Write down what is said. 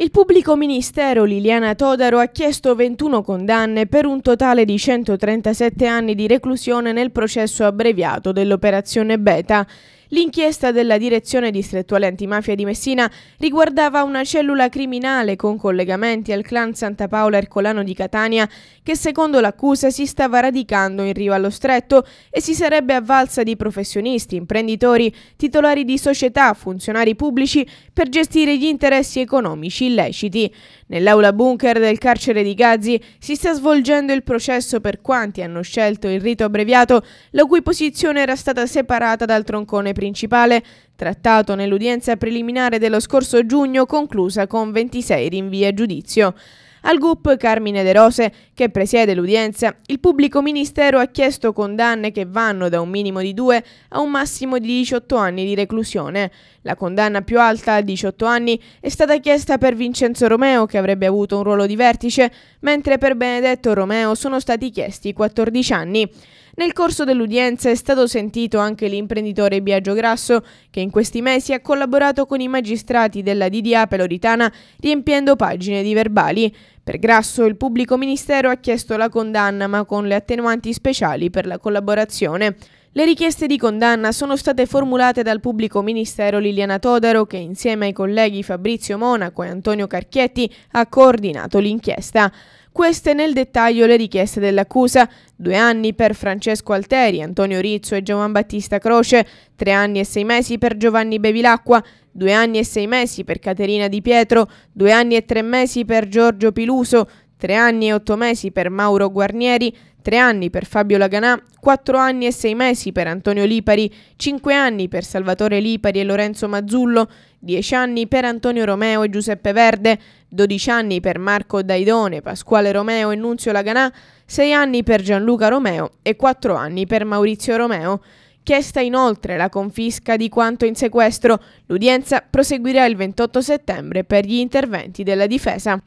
Il pubblico ministero Liliana Todaro ha chiesto 21 condanne per un totale di 137 anni di reclusione nel processo abbreviato dell'operazione Beta. L'inchiesta della Direzione Distrettuale Antimafia di Messina riguardava una cellula criminale con collegamenti al clan Santa Paola Ercolano di Catania che secondo l'accusa si stava radicando in riva allo stretto e si sarebbe avvalsa di professionisti, imprenditori, titolari di società, funzionari pubblici per gestire gli interessi economici illeciti. Nell'aula bunker del carcere di Gazzi si sta svolgendo il processo per quanti hanno scelto il rito abbreviato, la cui posizione era stata separata dal troncone principale, trattato nell'udienza preliminare dello scorso giugno conclusa con 26 rinvii a giudizio. Al GUP Carmine De Rose, che presiede l'udienza, il pubblico ministero ha chiesto condanne che vanno da un minimo di 2 a un massimo di 18 anni di reclusione. La condanna più alta, a 18 anni, è stata chiesta per Vincenzo Romeo, che avrebbe avuto un ruolo di vertice, mentre per Benedetto Romeo sono stati chiesti 14 anni. Nel corso dell'udienza è stato sentito anche l'imprenditore Biagio Grasso, che in questi mesi ha collaborato con i magistrati della DDA Peloritana riempiendo pagine di verbali. Per Grasso il pubblico ministero ha chiesto la condanna ma con le attenuanti speciali per la collaborazione. Le richieste di condanna sono state formulate dal pubblico ministero Liliana Todaro che insieme ai colleghi Fabrizio Monaco e Antonio Carchietti ha coordinato l'inchiesta. Queste nel dettaglio le richieste dell'accusa, due anni per Francesco Alteri, Antonio Rizzo e Giovan Battista Croce, tre anni e sei mesi per Giovanni Bevilacqua, due anni e sei mesi per Caterina Di Pietro, due anni e tre mesi per Giorgio Piluso, tre anni e otto mesi per Mauro Guarnieri, tre anni per Fabio Laganà, quattro anni e sei mesi per Antonio Lipari, cinque anni per Salvatore Lipari e Lorenzo Mazzullo, dieci anni per Antonio Romeo e Giuseppe Verde, dodici anni per Marco Daidone, Pasquale Romeo e Nunzio Laganà, sei anni per Gianluca Romeo e quattro anni per Maurizio Romeo. Chiesta inoltre la confisca di quanto in sequestro, l'udienza proseguirà il 28 settembre per gli interventi della difesa.